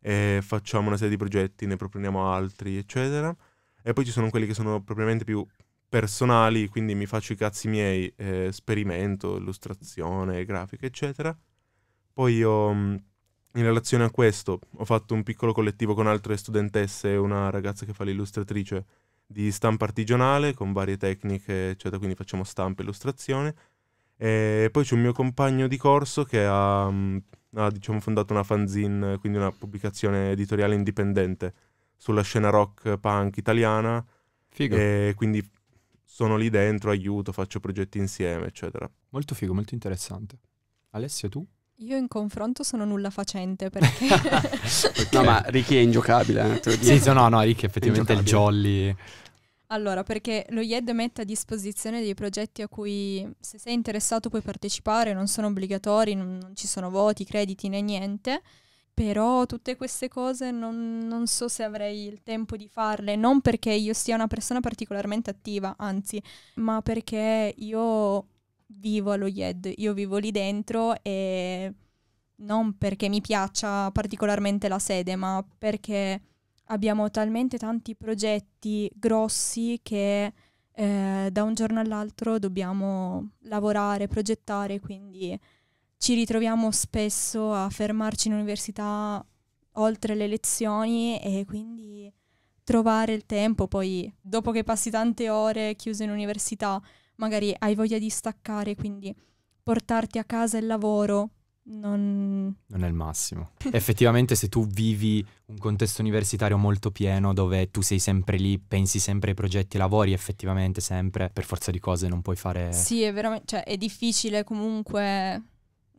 eh, facciamo una serie di progetti, ne proponiamo altri, eccetera. E poi ci sono quelli che sono propriamente più personali, quindi mi faccio i cazzi miei, eh, sperimento, illustrazione, grafica, eccetera. Poi io, mm, in relazione a questo, ho fatto un piccolo collettivo con altre studentesse una ragazza che fa l'illustratrice, di stampa artigianale con varie tecniche, eccetera, quindi facciamo stampa e illustrazione. E poi c'è un mio compagno di corso che ha, mm, ha diciamo, fondato una fanzine, quindi una pubblicazione editoriale indipendente sulla scena rock punk italiana. Figo. E quindi sono lì dentro, aiuto, faccio progetti insieme, eccetera. Molto figo, molto interessante. Alessia, tu? Io in confronto sono nulla facente perché... no, ma Ricky è ingiocabile. Eh, sì, no, no, Ricky effettivamente è il jolly. Allora, perché lo IED mette a disposizione dei progetti a cui se sei interessato puoi partecipare, non sono obbligatori, non ci sono voti, crediti né niente però tutte queste cose non, non, so se avrei il tempo di farle, non perché io sia una persona particolarmente attiva, anzi, ma perché io vivo allo IED, io vivo lì dentro e non perché mi piaccia particolarmente la sede, ma perché abbiamo talmente tanti progetti grossi che eh, da un giorno all'altro dobbiamo lavorare, progettare, quindi ci ritroviamo spesso a fermarci in università oltre le lezioni e quindi trovare il tempo, poi dopo che passi tante ore chiuso in università, magari hai voglia di staccare, quindi portarti a casa il lavoro non... non è il massimo. Effettivamente se tu vivi un contesto universitario molto pieno dove tu sei sempre lì, pensi sempre ai progetti, lavori effettivamente sempre, per forza di cose non puoi fare... Sì, è veramente, cioè è difficile comunque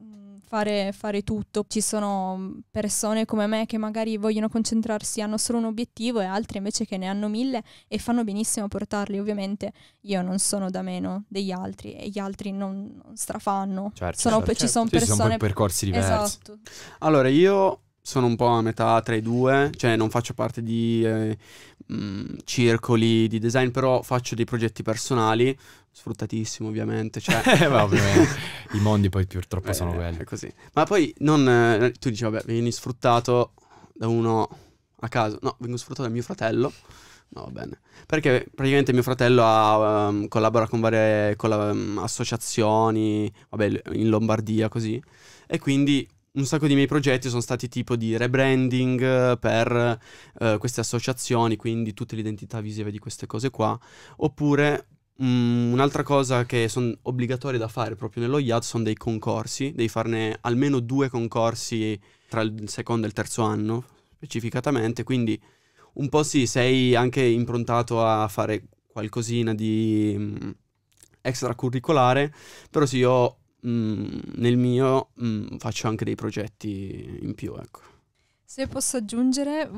Mm, fare, fare tutto. Ci sono mm, persone come me che magari vogliono concentrarsi, hanno solo un obiettivo e altre invece che ne hanno mille e fanno benissimo portarli. Ovviamente io non sono da meno degli altri e gli altri non, non strafanno. Certo, sono, certo. Ci certo. sono persone... Ci sono percorsi diversi. Esatto. Allora io sono un po' a metà tra i due, cioè non faccio parte di eh, mh, mm, circoli di design, però faccio dei progetti personali sfruttatissimo ovviamente. Cioè... Eh, vabbè, I mondi poi purtroppo eh, sono eh, quelli. così. Ma poi non, eh, tu dici vabbè vieni sfruttato da uno a caso, no vengo sfruttato da mio fratello. No, va bene. Perché praticamente mio fratello ha, um, collabora con varie colla- um, associazioni, vabbè, in Lombardia così. E quindi un sacco di miei progetti sono stati tipo di rebranding per uh, queste associazioni, quindi tutte le identità visive di queste cose qua, oppure Mm, un'altra cosa che sono obbligatorie da fare proprio nello IAD sono dei concorsi, devi farne almeno due concorsi tra il secondo e il terzo anno specificatamente, quindi un po' sì, sei anche improntato a fare qualcosina di mh, mm, extracurricolare, però sì, io mh, mm, nel mio mh, mm, faccio anche dei progetti in più, ecco. Se posso aggiungere,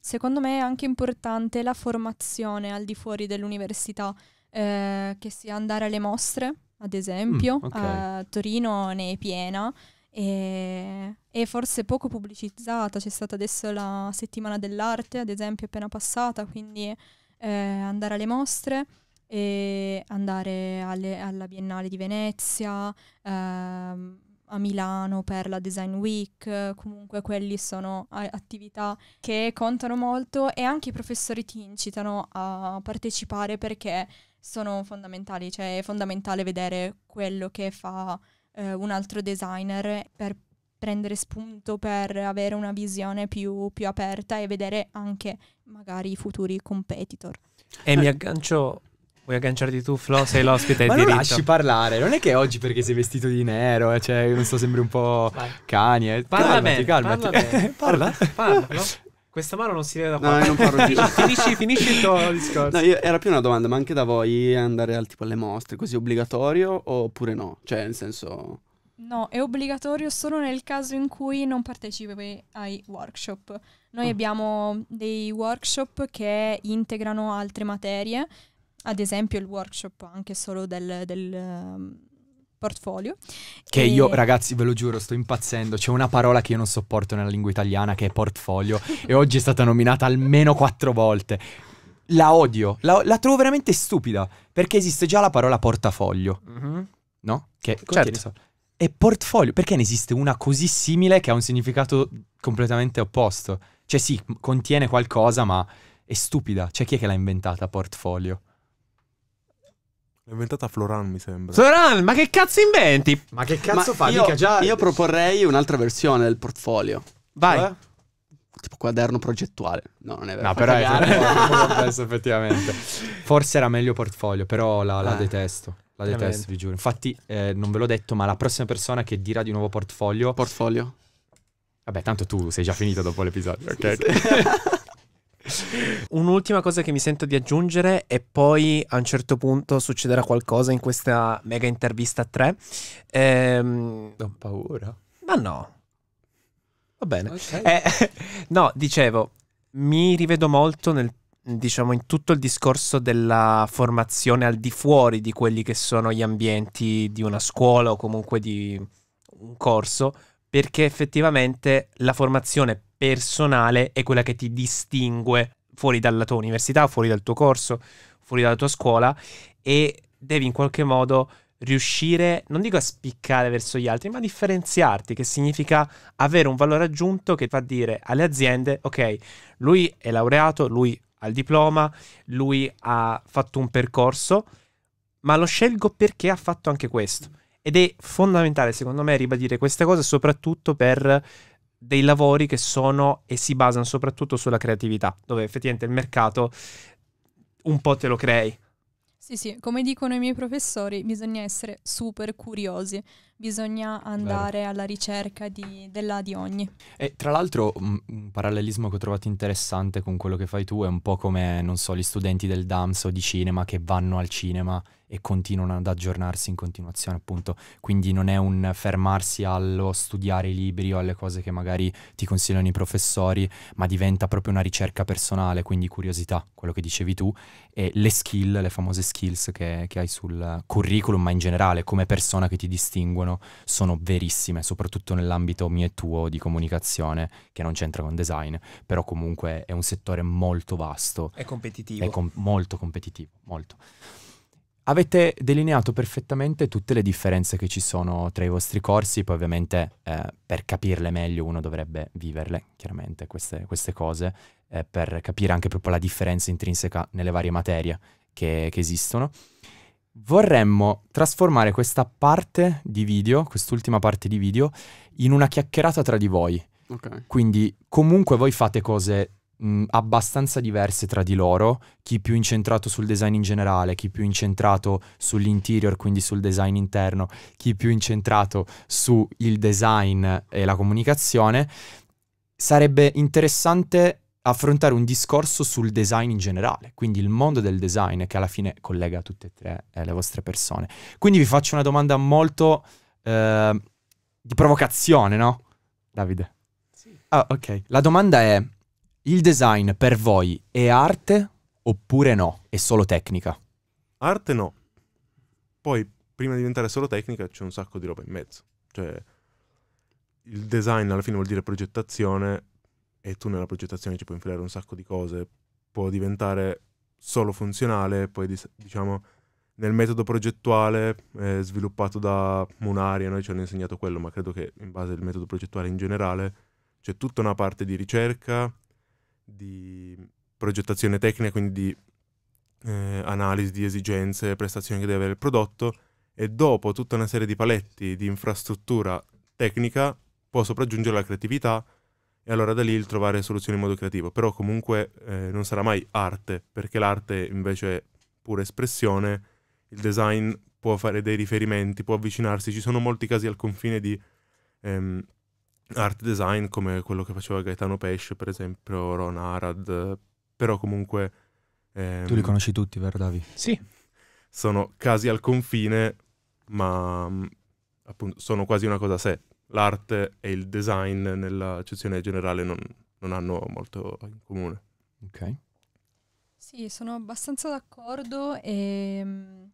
secondo me è anche importante la formazione al di fuori dell'università, eh, che sia andare alle mostre, ad esempio, mm, okay. a Torino ne è piena e, e, forse poco pubblicizzata, c'è stata adesso la settimana dell'arte, ad esempio, appena passata, quindi eh, andare alle mostre e andare alle, alla Biennale di Venezia, ehm, a Milano per la Design Week, comunque quelli sono attività che contano molto e anche i professori ti incitano a partecipare perché sono fondamentali, cioè è fondamentale vedere quello che fa eh, un altro designer per prendere spunto, per avere una visione più, più aperta e vedere anche magari i futuri competitor. E mi aggancio Vuoi agganciarti tu, Flo? Sei l'ospite. Ma non lasci parlare. Non è che oggi perché sei vestito di nero, eh, cioè non so, sembri un po' cani. Eh. Parla, calmati, me, calmati. parla. Me. parla. parla questa mano non si vede da qua. No, non parlo di finisci, finisci il tuo discorso. No, io, era più una domanda, ma anche da voi andare al, tipo alle mostre, così obbligatorio oppure no? Cioè, nel senso... No, è obbligatorio solo nel caso in cui non partecipi ai workshop. Noi oh. abbiamo dei workshop che integrano altre materie, ad esempio il workshop anche solo del, del portfolio. Che e... io, ragazzi, ve lo giuro, sto impazzendo. C'è una parola che io non sopporto nella lingua italiana che è portfolio e oggi è stata nominata almeno quattro volte. La odio, la, la trovo veramente stupida perché esiste già la parola portafoglio, mm-hmm. no? Che certo. E portfolio, perché ne esiste una così simile che ha un significato completamente opposto? Cioè sì, contiene qualcosa ma è stupida. Cioè chi è che l'ha inventata portfolio? L'ho inventata Floran, mi sembra. Floran, ma che cazzo inventi? Ma che cazzo ma fa? Io, Mica già... io proporrei un'altra versione del portfolio. Vai. Eh? Tipo quaderno progettuale. No, non è vero. No, però è penso effettivamente. Forse era meglio portfolio, però la, la eh. detesto. La detesto, vi giuro. Infatti, eh, non ve l'ho detto, ma la prossima persona che dirà di nuovo portfolio. Portfolio. Vabbè, tanto tu sei già finito dopo l'episodio. Sì, ok. Sì. Un'ultima cosa che mi sento di aggiungere e poi a un certo punto succederà qualcosa in questa mega intervista 3. tre. Ehm... Ho paura. Ma no. Va bene. Okay. Eh, no, dicevo, mi rivedo molto nel diciamo in tutto il discorso della formazione al di fuori di quelli che sono gli ambienti di una scuola o comunque di un corso perché effettivamente la formazione personale è quella che ti distingue fuori dalla tua università, fuori dal tuo corso, fuori dalla tua scuola e devi in qualche modo riuscire, non dico a spiccare verso gli altri, ma a differenziarti, che significa avere un valore aggiunto che fa dire alle aziende, ok, lui è laureato, lui ha il diploma, lui ha fatto un percorso, ma lo scelgo perché ha fatto anche questo. Ed è fondamentale, secondo me, ribadire questa cosa, soprattutto per dei lavori che sono e si basano soprattutto sulla creatività, dove effettivamente il mercato un po' te lo crei. Sì, sì, come dicono i miei professori, bisogna essere super curiosi, bisogna andare Vero. alla ricerca di, della di ogni. E tra l'altro mm, un parallelismo che ho trovato interessante con quello che fai tu è un po' come, non so, gli studenti del DAMS o di cinema che vanno al cinema e continuano ad aggiornarsi in continuazione, appunto. Quindi non è un fermarsi allo studiare i libri o alle cose che magari ti consigliano i professori, ma diventa proprio una ricerca personale, quindi curiosità, quello che dicevi tu, e le skill, le famose skills che, che hai sul curriculum, ma in generale come persona che ti distingue dicono sono verissime, soprattutto nell'ambito mio e tuo di comunicazione, che non c'entra con design, però comunque è un settore molto vasto. È competitivo. È com- molto competitivo, molto. Avete delineato perfettamente tutte le differenze che ci sono tra i vostri corsi, poi ovviamente eh, per capirle meglio uno dovrebbe viverle, chiaramente queste, queste cose, eh, per capire anche proprio la differenza intrinseca nelle varie materie che, che esistono. Vorremmo trasformare questa parte di video, quest'ultima parte di video, in una chiacchierata tra di voi. Okay. Quindi comunque voi fate cose mh, abbastanza diverse tra di loro, chi più incentrato sul design in generale, chi più incentrato sull'interior, quindi sul design interno, chi più incentrato sul design e la comunicazione. Sarebbe interessante affrontare un discorso sul design in generale, quindi il mondo del design che alla fine collega tutte e tre eh, le vostre persone. Quindi vi faccio una domanda molto eh, di provocazione, no? Davide. Sì. Ah, ok. La domanda è, il design per voi è arte oppure no? È solo tecnica? Arte no. Poi, prima di diventare solo tecnica, c'è un sacco di roba in mezzo. Cioè, il design alla fine vuol dire progettazione, e tu nella progettazione ci puoi infilare un sacco di cose, può diventare solo funzionale, poi diciamo nel metodo progettuale eh, sviluppato da Munari, noi ci hanno insegnato quello, ma credo che in base al metodo progettuale in generale c'è tutta una parte di ricerca, di progettazione tecnica, quindi di eh, analisi di esigenze, prestazioni che deve avere il prodotto e dopo tutta una serie di paletti di infrastruttura tecnica può sopraggiungere la creatività e allora da lì il trovare soluzioni in modo creativo. Però comunque eh, non sarà mai arte, perché l'arte invece è pura espressione, il design può fare dei riferimenti, può avvicinarsi, ci sono molti casi al confine di ehm, art design come quello che faceva Gaetano Pesce, per esempio Ron Arad, però comunque... Ehm, tu li conosci tutti, vero Davi? Sì. Sono casi al confine, ma mm, appunto sono quasi una cosa a sé, l'arte e il design nella nell'accezione generale non, non hanno molto in comune. Ok. Sì, sono abbastanza d'accordo e, ehm,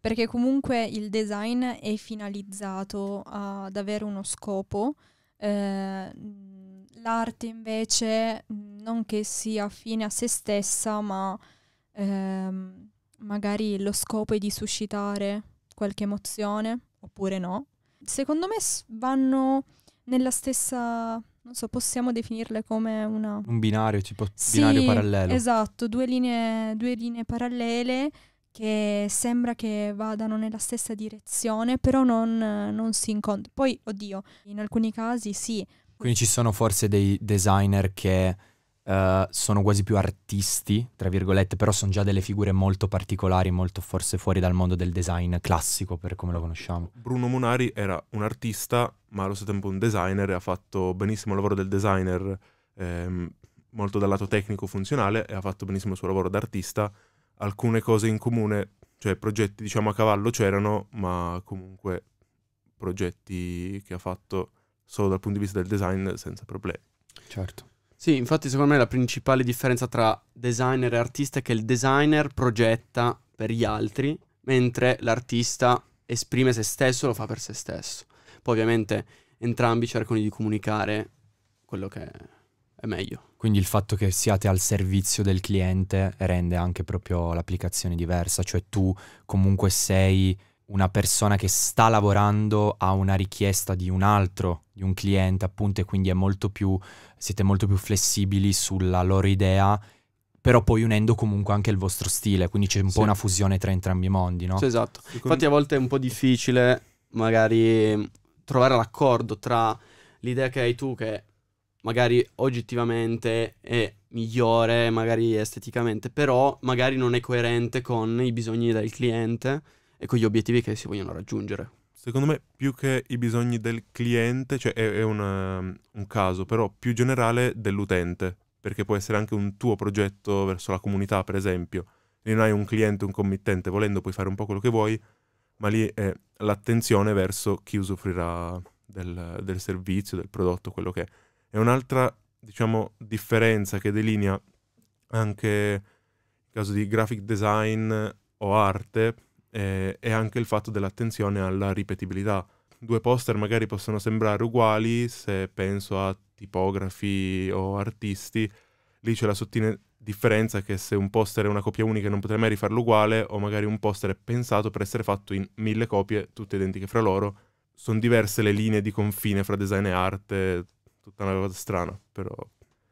perché comunque il design è finalizzato ad avere uno scopo, eh, l'arte invece non che sia fine a se stessa, ma ehm, magari lo scopo è di suscitare qualche emozione oppure no, secondo me vanno nella stessa non so, possiamo definirle come una... Un binario, tipo sì, binario parallelo. Esatto, due linee, due linee, parallele che sembra che vadano nella stessa direzione, però non, non si incontrano. Poi, oddio, in alcuni casi sì. Quindi ci sono forse dei designer che Uh, sono quasi più artisti, tra virgolette, però sono già delle figure molto particolari, molto forse fuori dal mondo del design classico per come lo conosciamo. Bruno Munari era un artista, ma allo stesso tempo un designer ha fatto benissimo il lavoro del designer, ehm, molto dal lato tecnico funzionale e ha fatto benissimo il suo lavoro d'artista. Alcune cose in comune, cioè progetti diciamo a cavallo c'erano, ma comunque progetti che ha fatto solo dal punto di vista del design senza problemi. Certo. Sì, infatti secondo me la principale differenza tra designer e artista è che il designer progetta per gli altri, mentre l'artista esprime se stesso e lo fa per se stesso. Poi ovviamente entrambi cercano di comunicare quello che è meglio. Quindi il fatto che siate al servizio del cliente rende anche proprio l'applicazione diversa, cioè tu comunque sei una persona che sta lavorando a una richiesta di un altro, di un cliente, appunto, e quindi molto più, siete molto più flessibili sulla loro idea, però poi unendo comunque anche il vostro stile, quindi c'è un sì. po' una fusione tra entrambi i mondi, no? Sì, esatto. Infatti a volte è un po' difficile magari trovare l'accordo tra l'idea che hai tu che magari oggettivamente è migliore, magari esteticamente, però magari non è coerente con i bisogni del cliente e con gli obiettivi che si vogliono raggiungere. Secondo me più che i bisogni del cliente, cioè è, è una, um, un caso, però più generale dell'utente, perché può essere anche un tuo progetto verso la comunità, per esempio. Lì non hai un cliente, un committente, volendo puoi fare un po' quello che vuoi, ma lì è l'attenzione verso chi usufruirà del, del servizio, del prodotto, quello che è. È un'altra, diciamo, differenza che delinea anche in caso di graphic design o arte, eh, è anche il fatto dell'attenzione alla ripetibilità. Due poster magari possono sembrare uguali se penso a tipografi o artisti, lì c'è la sottile differenza che se un poster è una copia unica non potrei mai rifarlo uguale o magari un poster è pensato per essere fatto in mille copie tutte identiche fra loro, sono diverse le linee di confine fra design e arte, tutta una cosa strana, però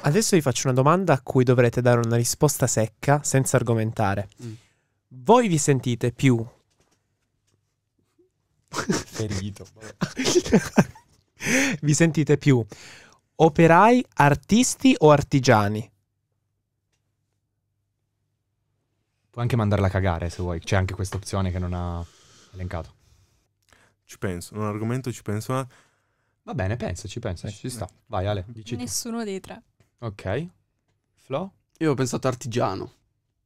Adesso vi faccio una domanda a cui dovrete dare una risposta secca senza argomentare. Mm voi vi sentite più ferito. vi sentite più operai, artisti o artigiani? Puoi anche mandarla a cagare se vuoi, c'è anche questa opzione che non ha elencato. Ci penso, un argomento ci penso. Ma... Eh. Va bene, pensaci, pensaci, ci eh, sta. Vai Ale, dici Nessuno tu. dei tre. Ok. Flo? Io ho pensato artigiano.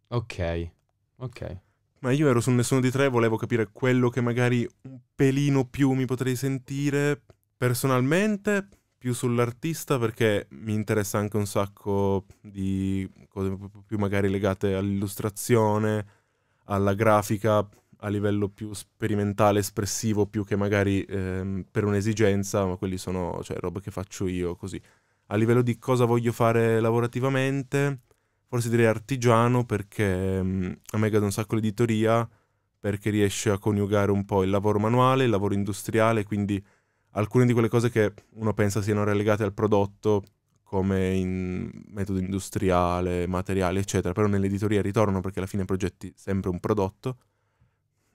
Ok. Ok. Ma io ero su nessuno di tre, volevo capire quello che magari un pelino più mi potrei sentire personalmente, più sull'artista, perché mi interessa anche un sacco di cose più magari legate all'illustrazione, alla grafica, a livello più sperimentale, espressivo, più che magari ehm, per un'esigenza, ma quelli sono cioè, robe che faccio io così. A livello di cosa voglio fare lavorativamente forse direi artigiano perché mh, a me cade un sacco l'editoria perché riesce a coniugare un po' il lavoro manuale, il lavoro industriale, quindi alcune di quelle cose che uno pensa siano relegate al prodotto come in metodo industriale, materiale, eccetera, però nell'editoria ritorno perché alla fine progetti sempre un prodotto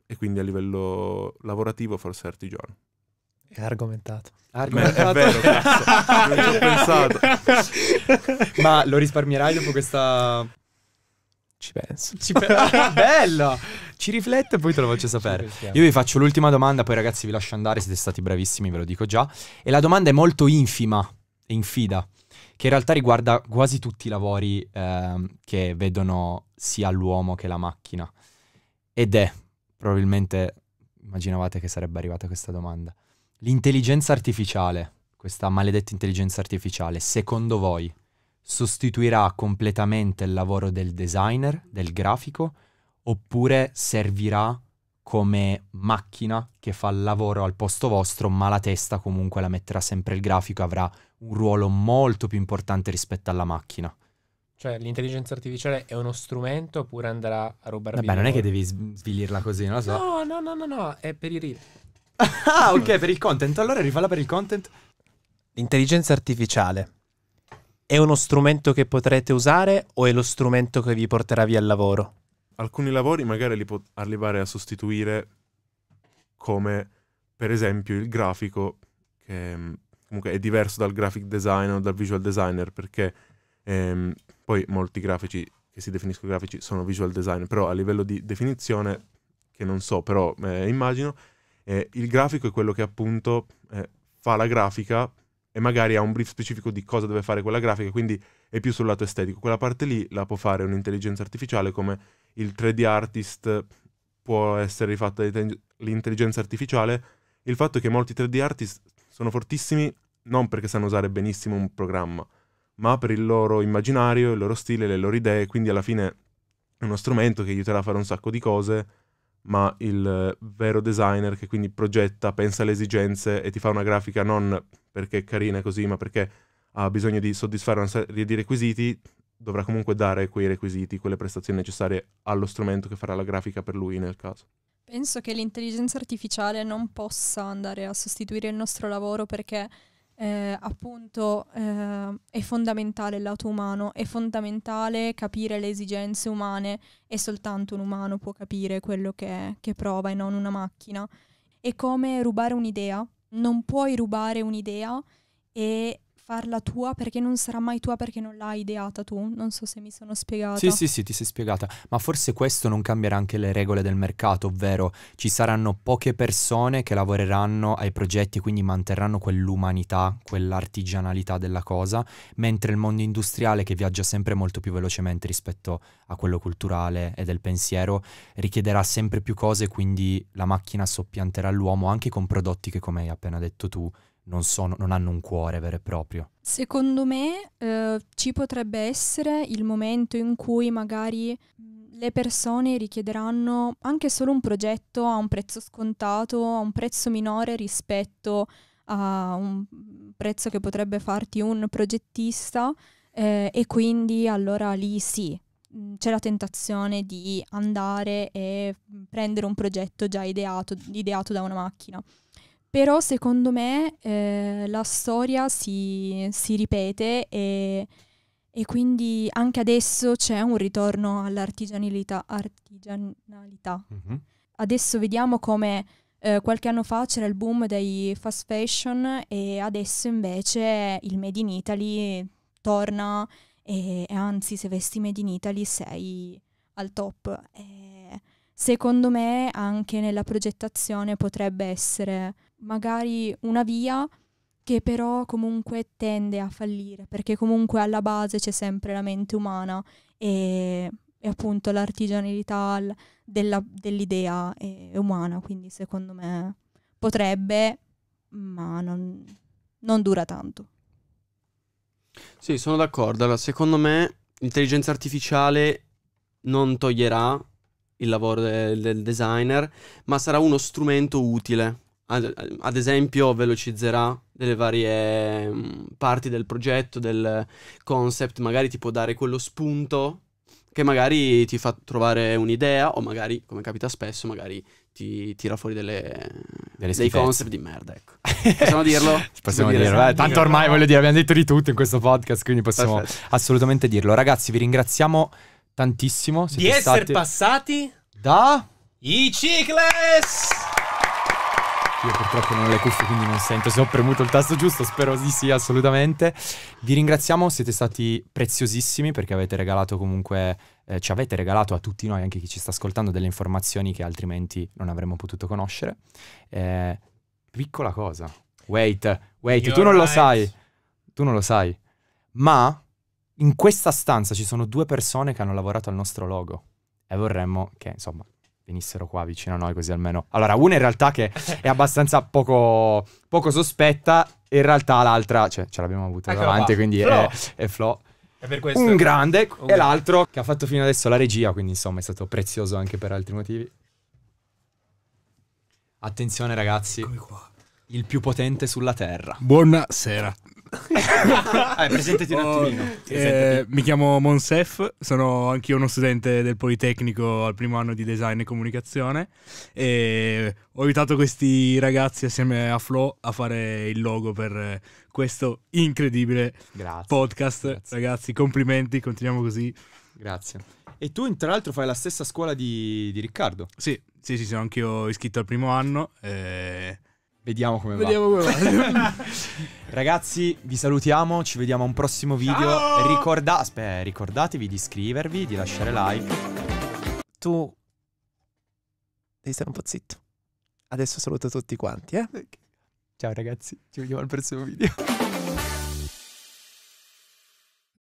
e quindi a livello lavorativo forse artigiano. È argomentato. argomentato. È vero, non ci ho pensato. Ma lo risparmierai dopo questa... Ci penso. Ci pe- Bello! Ci riflette e poi te lo faccio sapere. Io vi faccio l'ultima domanda, poi ragazzi vi lascio andare, siete stati bravissimi, ve lo dico già. E la domanda è molto infima e infida, che in realtà riguarda quasi tutti i lavori eh, che vedono sia l'uomo che la macchina. Ed è, probabilmente, immaginavate che sarebbe arrivata questa domanda. L'intelligenza artificiale, questa maledetta intelligenza artificiale, secondo voi sostituirà completamente il lavoro del designer, del grafico, oppure servirà come macchina che fa il lavoro al posto vostro, ma la testa comunque la metterà sempre il grafico, avrà un ruolo molto più importante rispetto alla macchina. Cioè, l'intelligenza artificiale è uno strumento oppure andrà a rubarmi? Vabbè, non è che devi svilirla così, non lo so. No, no, no, no, no, è per i reel ah, ok, per il content. Allora rifalla per il content. L'intelligenza artificiale è uno strumento che potrete usare o è lo strumento che vi porterà via il lavoro? Alcuni lavori magari li può arrivare a sostituire come per esempio il grafico che mm, comunque è diverso dal graphic designer o dal visual designer perché ehm, poi molti grafici che si definiscono grafici sono visual designer però a livello di definizione che non so però eh, immagino eh, il grafico è quello che appunto eh, fa la grafica e magari ha un brief specifico di cosa deve fare quella grafica, quindi è più sul lato estetico. Quella parte lì la può fare un'intelligenza artificiale come il 3D artist può essere rifatta dall'intelligenza artificiale. Il fatto è che molti 3D artist sono fortissimi non perché sanno usare benissimo un programma, ma per il loro immaginario, il loro stile, le loro idee, quindi alla fine è uno strumento che aiuterà a fare un sacco di cose ma il eh, vero designer che quindi progetta, pensa alle esigenze e ti fa una grafica non perché è carina così, ma perché ha bisogno di soddisfare una serie di requisiti, dovrà comunque dare quei requisiti, quelle prestazioni necessarie allo strumento che farà la grafica per lui nel caso. Penso che l'intelligenza artificiale non possa andare a sostituire il nostro lavoro perché eh, appunto eh, è fondamentale il lato umano, è fondamentale capire le esigenze umane e soltanto un umano può capire quello che, che prova e non una macchina. È come rubare un'idea, non puoi rubare un'idea e farla tua perché non sarà mai tua perché non l'hai ideata tu. Non so se mi sono spiegata. Sì, sì, sì, ti sei spiegata. Ma forse questo non cambierà anche le regole del mercato, ovvero ci saranno poche persone che lavoreranno ai progetti e quindi manterranno quell'umanità, quell'artigianalità della cosa, mentre il mondo industriale che viaggia sempre molto più velocemente rispetto a quello culturale e del pensiero richiederà sempre più cose, quindi la macchina soppianterà l'uomo anche con prodotti che, come hai appena detto tu, non, sono, non hanno un cuore vero e proprio. Secondo me eh, ci potrebbe essere il momento in cui magari mm, le persone richiederanno anche solo un progetto a un prezzo scontato, a un prezzo minore rispetto a un prezzo che potrebbe farti un progettista eh, e quindi allora lì sì, mm, c'è la tentazione di andare e mm, prendere un progetto già ideato, ideato da una macchina. Però secondo me eh, la storia si, si ripete e, e, quindi anche adesso c'è un ritorno all'artigianalità. Artigianalità. Mm-hmm. Adesso vediamo come eh, qualche anno fa c'era il boom dei fast fashion e adesso invece il Made in Italy torna e, e anzi se vesti Made in Italy sei al top. E secondo me anche nella progettazione potrebbe essere magari una via che però comunque tende a fallire, perché comunque alla base c'è sempre la mente umana e, e appunto l'artigianalità della, dell'idea è, eh, è umana, quindi secondo me potrebbe, ma non, non dura tanto. Sì, sono d'accordo. Allora, secondo me l'intelligenza artificiale non toglierà il lavoro del, del designer, ma sarà uno strumento utile ad, ad esempio velocizzerà delle varie mm, parti del progetto, del concept, magari ti può dare quello spunto che magari ti fa trovare un'idea o magari, come capita spesso, magari ti tira fuori delle, delle dei concept di merda, ecco. Possiamo dirlo? possiamo dire, dirlo, eh. Tanto ormai, voglio dire, abbiamo detto di tutto in questo podcast, quindi possiamo Perfetto. assolutamente dirlo. Ragazzi, vi ringraziamo tantissimo. Siete di essere passati da... I Cicles! Io purtroppo non ho le cuffie quindi non sento se ho premuto il tasto giusto, spero di sì assolutamente. Vi ringraziamo, siete stati preziosissimi perché avete regalato comunque, eh, ci avete regalato a tutti noi, anche chi ci sta ascoltando, delle informazioni che altrimenti non avremmo potuto conoscere. Eh, piccola cosa, wait, wait, You're tu non right. lo sai, tu non lo sai, ma in questa stanza ci sono due persone che hanno lavorato al nostro logo e vorremmo che insomma venissero qua vicino a noi così almeno. Allora, una in realtà che è abbastanza poco, poco sospetta, in realtà l'altra, cioè ce l'abbiamo avuta Eccolo davanti, qua. quindi Flo. è, è Flo. È per questo. Un grande, un grande. e l'altro che ha fatto fino adesso la regia, quindi insomma è stato prezioso anche per altri motivi. Attenzione ragazzi, il più potente sulla Terra. Buonasera ah, presentati un oh, attimino. Oh, eh, mi chiamo Monsef, sono anch'io uno studente del Politecnico al primo anno di design e comunicazione e ho aiutato questi ragazzi assieme a Flo a fare il logo per questo incredibile Grazie. podcast. Grazie. Ragazzi, complimenti, continuiamo così. Grazie. E tu, tra l'altro, fai la stessa scuola di, di Riccardo? Sì, sì, sì, sono anch'io iscritto al primo anno. Eh Vediamo come Vediamo va. Come va. Ragazzi, vi salutiamo, ci vediamo a un prossimo video. Ricorda- Aspetta, eh, ricordatevi di iscrivervi, di lasciare like. Tu devi stare un po' zitto. Adesso saluto tutti quanti, eh? Ciao ragazzi, ci vediamo al prossimo video.